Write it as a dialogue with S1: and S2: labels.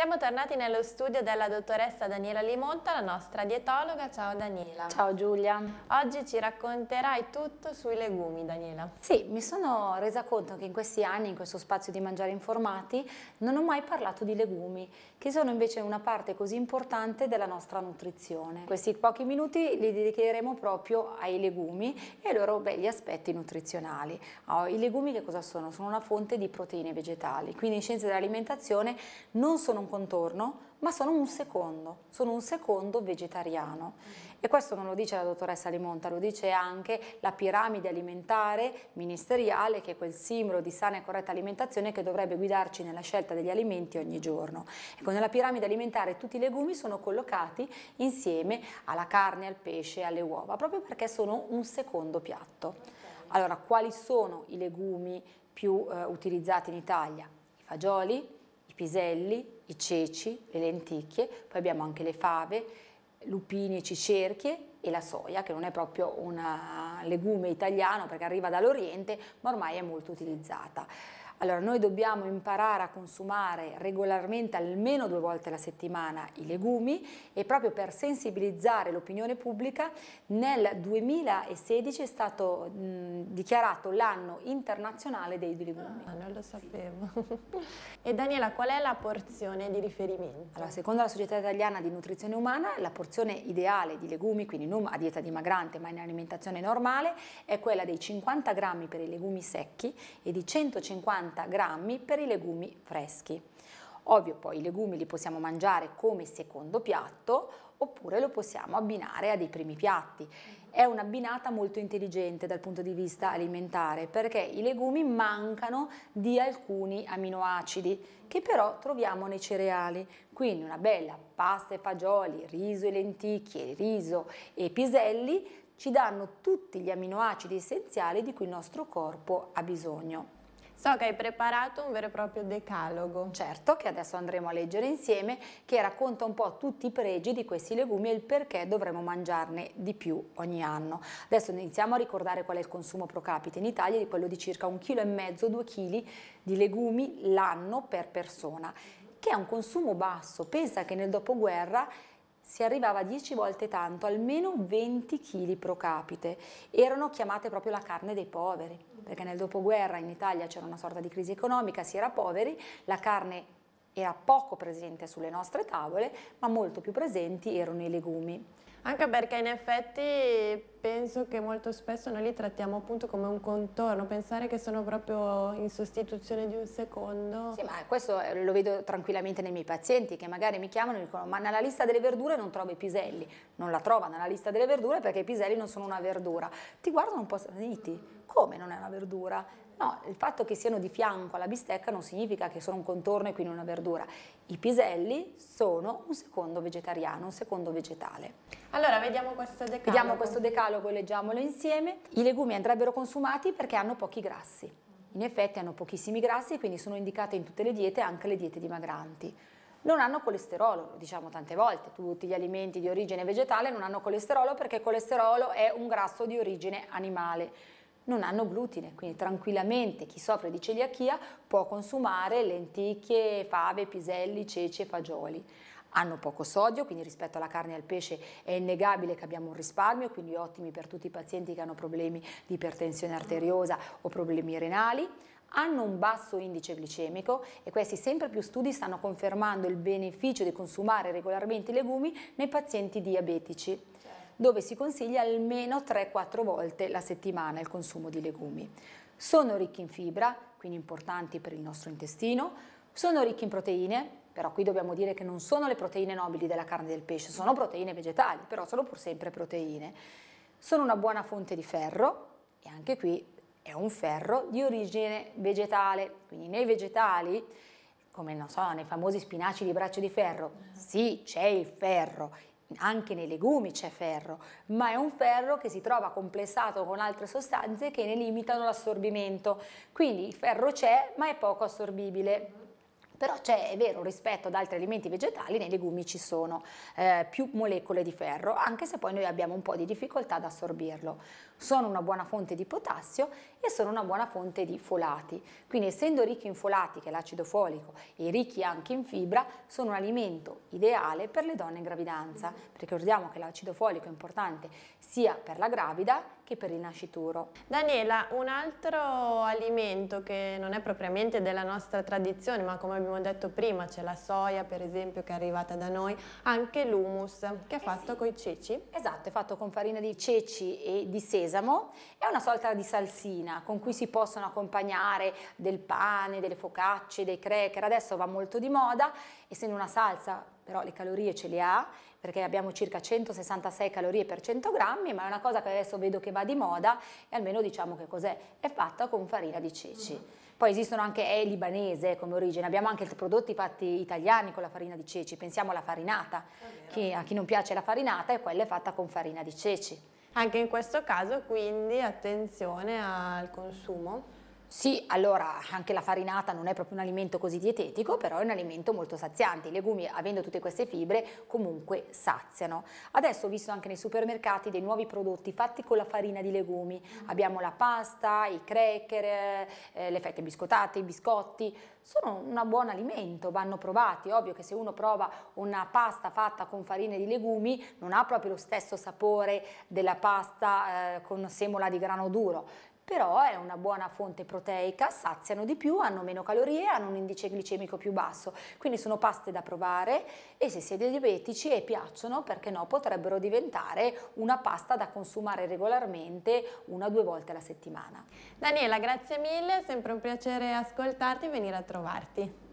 S1: Siamo tornati nello studio della dottoressa Daniela Limonta, la nostra dietologa. Ciao Daniela. Ciao Giulia. Oggi ci racconterai tutto sui legumi, Daniela. Sì, mi sono resa conto che in questi anni, in questo spazio di Mangiare Informati, non ho mai parlato di legumi, che sono invece una parte così importante della nostra nutrizione. Questi pochi minuti li dedicheremo proprio ai legumi e ai loro begli aspetti nutrizionali. Oh, I legumi che cosa sono? Sono una fonte di proteine vegetali, quindi in scienze dell'alimentazione non sono un contorno, ma sono un secondo, sono un secondo vegetariano. E questo non lo dice la dottoressa Limonta, lo dice anche la piramide alimentare ministeriale, che è quel simbolo di sana e corretta alimentazione che dovrebbe guidarci nella scelta degli alimenti ogni giorno. Ecco, nella piramide alimentare tutti i legumi sono collocati insieme alla carne, al pesce, e alle uova, proprio perché sono un secondo piatto. Allora, quali sono i legumi più eh, utilizzati in Italia? I fagioli, piselli, i ceci, le lenticchie, poi abbiamo anche le fave, lupini e cicerchie e la soia, che non è proprio un eh, legume italiano perché arriva dall'Oriente, ma ormai è molto utilizzata. Allora noi dobbiamo imparare a consumare regolarmente almeno due volte alla settimana i legumi e proprio per sensibilizzare l'opinione pubblica nel 2016 è stato mh, dichiarato l'anno internazionale dei legumi. Ah, non lo sapevo. e Daniela, qual è la porzione di riferimento? Allora, secondo la Società Italiana di Nutrizione Umana, la porzione ideale di legumi, quindi non a dieta dimagrante ma in alimentazione normale, è quella dei 50 grammi per i legumi secchi e di 150 80 grammi per i legumi freschi. Ovvio poi i legumi li possiamo mangiare come secondo piatto oppure lo possiamo abbinare a dei primi piatti. È un'abbinata molto intelligente dal punto di vista alimentare perché i legumi mancano di alcuni aminoacidi che però troviamo nei cereali. Quindi una bella pasta e fagioli, riso e lenticchie, riso e piselli ci danno tutti gli aminoacidi essenziali di cui il nostro corpo ha bisogno. So che hai preparato un vero e proprio decalogo. Certo, che adesso andremo a leggere insieme, che racconta un po' tutti i pregi di questi legumi e il perché dovremmo mangiarne di più ogni anno. Adesso iniziamo a ricordare qual è il consumo pro capite in Italia di quello di circa 1,5-2 chili di legumi l'anno per persona che è un consumo basso. Pensa che nel dopoguerra si arrivava a 10 volte tanto, almeno 20 kg pro capite. Erano chiamate proprio la carne dei poveri, perché nel dopoguerra in Italia c'era una sorta di crisi economica, si era poveri, la carne era poco presente sulle nostre tavole, ma molto più presenti erano i legumi. Anche perché in effetti penso che molto spesso noi li trattiamo appunto come un contorno, pensare che sono proprio in sostituzione di un secondo. Sì, ma questo eh, lo vedo tranquillamente nei miei pazienti che magari mi chiamano e dicono ma nella lista delle verdure non trovo i piselli, non la trova nella lista delle verdure perché i piselli non sono una verdura. Ti guardano un po' straniti come non è una verdura? No, il fatto che siano di fianco alla bistecca non significa che sono un contorno e quindi una verdura. I piselli sono un secondo vegetariano, un secondo vegetale. Allora, vediamo questo decalogo. Vediamo questo decalogo, e leggiamolo insieme. I legumi andrebbero consumati perché hanno pochi grassi. In effetti hanno pochissimi grassi, quindi sono indicate in tutte le diete, anche le diete dimagranti non hanno colesterolo, lo diciamo tante volte, tutti gli alimenti di origine vegetale non hanno colesterolo perché colesterolo è un grasso di origine animale non hanno glutine, quindi tranquillamente chi soffre di celiachia può consumare lenticchie, fave, piselli, ceci e fagioli hanno poco sodio, quindi rispetto alla carne e al pesce è innegabile che abbiamo un risparmio, quindi ottimi per tutti i pazienti che hanno problemi di ipertensione arteriosa o problemi renali. Hanno un basso indice glicemico e questi sempre più studi stanno confermando il beneficio di consumare regolarmente i legumi nei pazienti diabetici. Certo dove si consiglia almeno 3-4 volte la settimana il consumo di legumi. Sono ricchi in fibra, quindi importanti per il nostro intestino, sono ricchi in proteine, però qui dobbiamo dire che non sono le proteine nobili della carne del pesce, sono proteine vegetali, però sono pur sempre proteine. Sono una buona fonte di ferro e anche qui è un ferro di origine vegetale, quindi nei vegetali come non so, nei famosi spinaci di braccio di ferro, sì, c'è il ferro, anche nei legumi c'è ferro, ma è un ferro che si trova complessato con altre sostanze che ne limitano l'assorbimento. Quindi il ferro c'è, ma è poco assorbibile. Però c'è, è vero, rispetto ad altri alimenti vegetali, nei legumi ci sono eh, più molecole di ferro, anche se poi noi abbiamo un po' di difficoltà ad assorbirlo. Sono una buona fonte di potassio e sono una buona fonte di folati. Quindi essendo ricchi in folati, che è l'acido folico, e ricchi anche in fibra, sono un alimento ideale per le donne in gravidanza, perché ricordiamo che l'acido folico è importante sia per la gravida che per il nascituro. Daniela, un altro alimento che non è propriamente della nostra tradizione, ma come abbiamo detto prima c'è la soia per esempio che è arrivata da noi, anche l'humus che è eh fatto sì. con i ceci. Esatto, è fatto con farina di ceci e di sesamo, è una sorta di salsina cucina con cui si possono accompagnare del pane, delle focacce, dei cracker, adesso va molto di moda, essendo una salsa però le calorie ce le ha perché abbiamo circa 166 calorie per 100 grammi, ma è una cosa che adesso vedo che va di moda e almeno diciamo che cos'è, è fatta con farina di ceci. mm Poi esistono anche, è libanese come origine, abbiamo anche prodotti fatti italiani con la farina di ceci, pensiamo alla farinata, chi, a chi non piace la farinata e quella è fatta con farina di ceci. Anche in questo caso quindi attenzione al consumo sì, allora anche la farinata non è proprio un alimento così dietetico, però è un alimento molto saziante. I legumi, avendo tutte queste fibre, comunque saziano. Adesso ho visto anche nei supermercati dei nuovi prodotti fatti con la farina di legumi. Abbiamo la pasta, i cracker, eh, eh le fette biscottate, i biscotti. Sono un buon alimento, vanno provati. Ovvio che se uno prova una pasta fatta con farina di legumi non ha proprio lo stesso sapore della pasta eh, con semola di grano duro però è una buona fonte proteica, saziano di più, hanno meno calorie, hanno un indice glicemico più basso, quindi sono paste da provare e se siete diabetici e piacciono, perché no, potrebbero diventare una pasta da consumare regolarmente una o due volte alla settimana. Daniela, grazie mille, è sempre un piacere ascoltarti e venire a trovarti.